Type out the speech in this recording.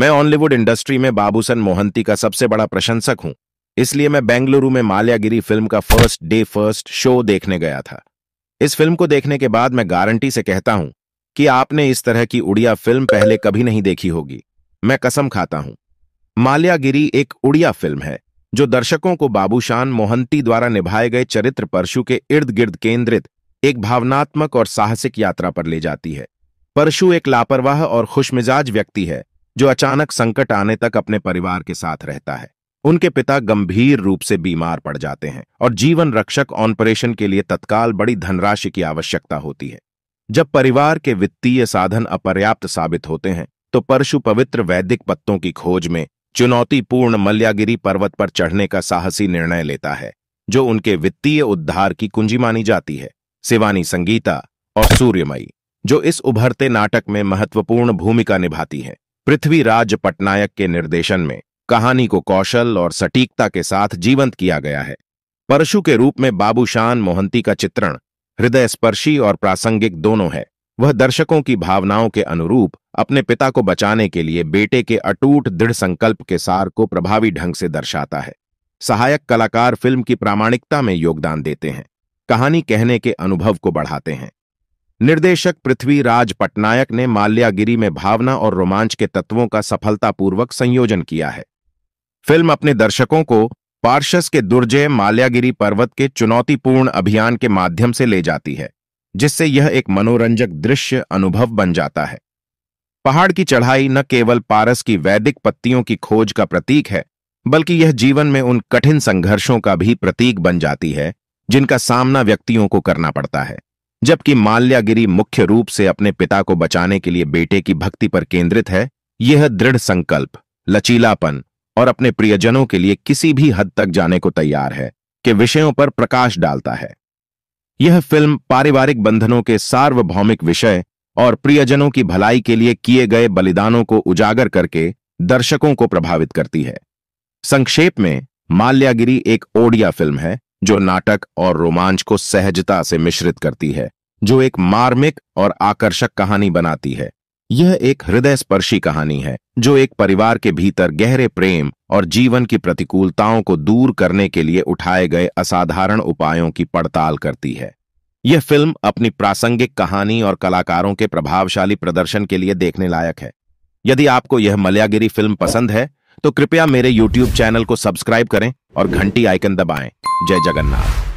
मैं ऑनलीवुड इंडस्ट्री में बाबूसन मोहंती का सबसे बड़ा प्रशंसक हूं इसलिए मैं बेंगलुरु में माल्यागिरी फिल्म का फर्स्ट डे फर्स्ट शो देखने गया था इस फिल्म को देखने के बाद मैं गारंटी से कहता हूं कि आपने इस तरह की उड़िया फिल्म पहले कभी नहीं देखी होगी मैं कसम खाता हूं माल्यागिरी एक उड़िया फिल्म है जो दर्शकों को बाबूशान मोहंती द्वारा निभाए गए चरित्र परशु के इर्द गिर्द केंद्रित एक भावनात्मक और साहसिक यात्रा पर ले जाती है परशु एक लापरवाह और खुशमिजाज व्यक्ति है जो अचानक संकट आने तक अपने परिवार के साथ रहता है उनके पिता गंभीर रूप से बीमार पड़ जाते हैं और जीवन रक्षक ऑपरेशन के लिए तत्काल बड़ी धनराशि की आवश्यकता होती है जब परिवार के वित्तीय साधन अपर्याप्त साबित होते हैं तो परशु पवित्र वैदिक पत्तों की खोज में चुनौतीपूर्ण मल्यागिरी पर्वत पर चढ़ने का साहसी निर्णय लेता है जो उनके वित्तीय उद्धार की कुंजी मानी जाती है सिवानी संगीता और सूर्यमयी जो इस उभरते नाटक में महत्वपूर्ण भूमिका निभाती है पृथ्वीराज पटनायक के निर्देशन में कहानी को कौशल और सटीकता के साथ जीवंत किया गया है परशु के रूप में बाबूशान मोहंती का चित्रण हृदय स्पर्शी और प्रासंगिक दोनों है वह दर्शकों की भावनाओं के अनुरूप अपने पिता को बचाने के लिए बेटे के अटूट दृढ़ संकल्प के सार को प्रभावी ढंग से दर्शाता है सहायक कलाकार फिल्म की प्रामाणिकता में योगदान देते हैं कहानी कहने के अनुभव को बढ़ाते हैं निर्देशक पृथ्वीराज पटनायक ने माल्यागिरी में भावना और रोमांच के तत्वों का सफलतापूर्वक संयोजन किया है फिल्म अपने दर्शकों को पार्शस के दुर्जय माल्यागिरी पर्वत के चुनौतीपूर्ण अभियान के माध्यम से ले जाती है जिससे यह एक मनोरंजक दृश्य अनुभव बन जाता है पहाड़ की चढ़ाई न केवल पारस की वैदिक पत्तियों की खोज का प्रतीक है बल्कि यह जीवन में उन कठिन संघर्षों का भी प्रतीक बन जाती है जिनका सामना व्यक्तियों को करना पड़ता है जबकि माल्यागिरी मुख्य रूप से अपने पिता को बचाने के लिए बेटे की भक्ति पर केंद्रित है यह दृढ़ संकल्प लचीलापन और अपने प्रियजनों के लिए किसी भी हद तक जाने को तैयार है के विषयों पर प्रकाश डालता है यह फिल्म पारिवारिक बंधनों के सार्वभौमिक विषय और प्रियजनों की भलाई के लिए किए गए बलिदानों को उजागर करके दर्शकों को प्रभावित करती है संक्षेप में माल्यागिरी एक ओडिया फिल्म है जो नाटक और रोमांच को सहजता से मिश्रित करती है जो एक मार्मिक और आकर्षक कहानी बनाती है यह एक हृदय स्पर्शी कहानी है जो एक परिवार के भीतर गहरे प्रेम और जीवन की प्रतिकूलताओं को दूर करने के लिए उठाए गए असाधारण उपायों की पड़ताल करती है यह फिल्म अपनी प्रासंगिक कहानी और कलाकारों के प्रभावशाली प्रदर्शन के लिए देखने लायक है यदि आपको यह मलयागिरी फिल्म पसंद है तो कृपया मेरे YouTube चैनल को सब्सक्राइब करें और घंटी आइकन दबाएं जय जगन्नाथ